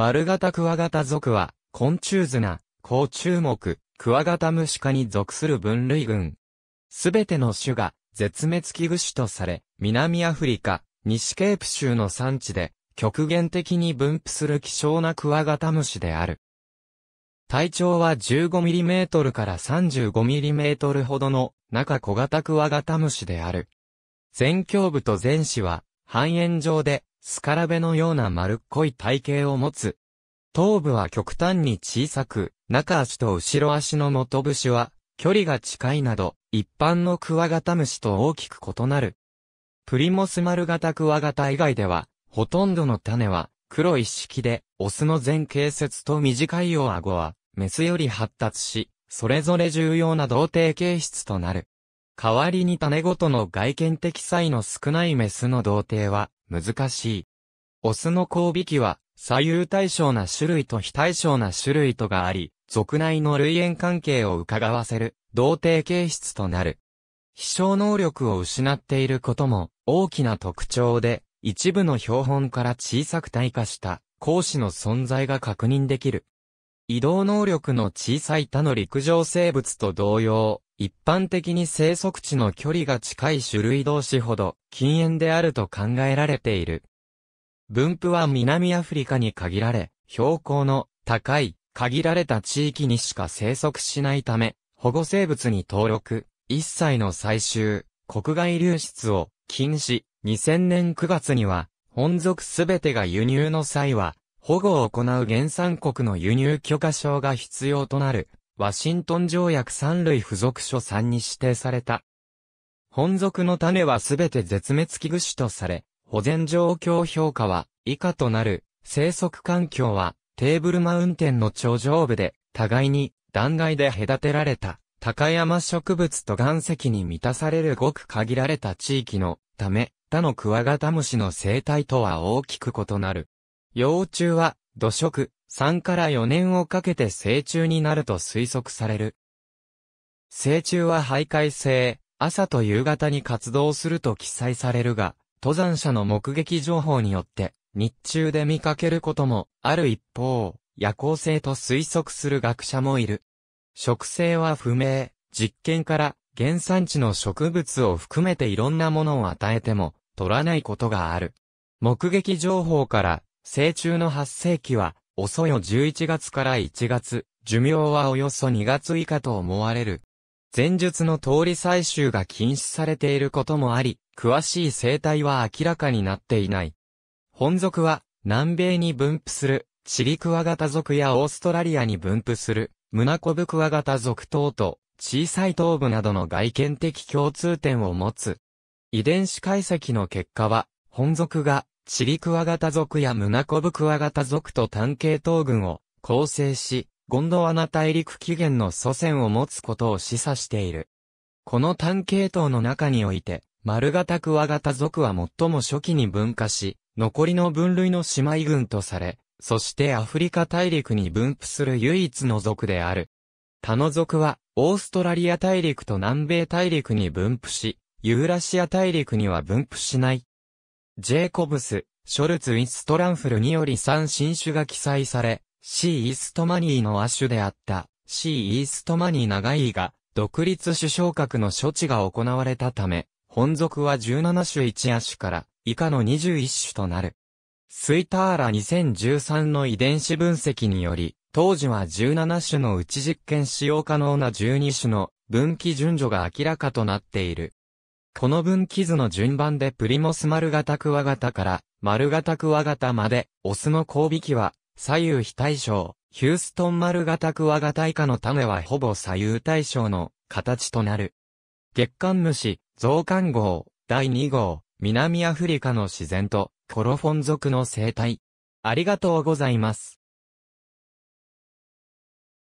丸型クワガタ属は、昆虫図な、甲虫目、クワガタムシ科に属する分類群。すべての種が、絶滅危惧種とされ、南アフリカ、西ケープ州の産地で、極限的に分布する希少なクワガタムシである。体長は 15mm から 35mm ほどの中小型クワガタムシである。全胸部と全肢は半円状でスカラベのような丸っこい体型を持つ。頭部は極端に小さく、中足と後ろ足の元節は、距離が近いなど、一般のクワガタムシと大きく異なる。プリモス丸型クワガタ以外では、ほとんどの種は、黒一色で、オスの全形節と短いお顎は、メスより発達し、それぞれ重要な同定形質となる。代わりに種ごとの外見的差異の少ないメスの同定は、難しい。オスの交尾器は、左右対称な種類と非対称な種類とがあり、族内の類縁関係を伺わせる、同定形質となる。飛翔能力を失っていることも大きな特徴で、一部の標本から小さく退化した講師の存在が確認できる。移動能力の小さい他の陸上生物と同様、一般的に生息地の距離が近い種類同士ほど禁煙であると考えられている。分布は南アフリカに限られ、標高の高い限られた地域にしか生息しないため、保護生物に登録、一切の採集、国外流出を禁止、2000年9月には、本属すべてが輸入の際は、保護を行う原産国の輸入許可証が必要となるワシントン条約三類付属書3に指定された。本属の種はすべて絶滅危惧種とされ、保全状況評価は以下となる、生息環境はテーブルマウンテンの頂上部で、互いに断崖で隔てられた、高山植物と岩石に満たされるごく限られた地域のため、他のクワガタムシの生態とは大きく異なる。幼虫は土食、3から4年をかけて成虫になると推測される。成虫は徘徊性、朝と夕方に活動すると記載されるが、登山者の目撃情報によって、日中で見かけることもある一方、夜行性と推測する学者もいる。植生は不明、実験から原産地の植物を含めていろんなものを与えても取らないことがある。目撃情報から、成虫の発生期は遅よ11月から1月、寿命はおよそ2月以下と思われる。前述の通り採集が禁止されていることもあり、詳しい生態は明らかになっていない。本属は南米に分布するチリクワガタ属やオーストラリアに分布するムナコブクワガタ属等と小さい頭部などの外見的共通点を持つ。遺伝子解析の結果は、本属がチリクワガタ族やムナコブクワガタ族と単系統群を構成し、ゴンドワナ大陸起源の祖先を持つことを示唆している。この単系統の中において、丸型クワガタ族は最も初期に分化し、残りの分類の姉妹群とされ、そしてアフリカ大陸に分布する唯一の族である。他の族は、オーストラリア大陸と南米大陸に分布し、ユーラシア大陸には分布しないジェイコブス、ショルツ・イストランフルにより3新種が記載され、C イーストマニーの亜種であった C イーストマニー長いが、独立種昇格の処置が行われたため、本属は17種1亜種から以下の21種となる。スイターラ2013の遺伝子分析により、当時は17種のうち実験使用可能な12種の分岐順序が明らかとなっている。この分岐図の順番でプリモス丸型クワガタから丸型クワガタまで、オスの交尾器は左右非対称、ヒューストン丸型クワガタ以下の種はほぼ左右対称の形となる。月刊虫、増刊号、第2号、南アフリカの自然と、コロフォン族の生態。ありがとうございます。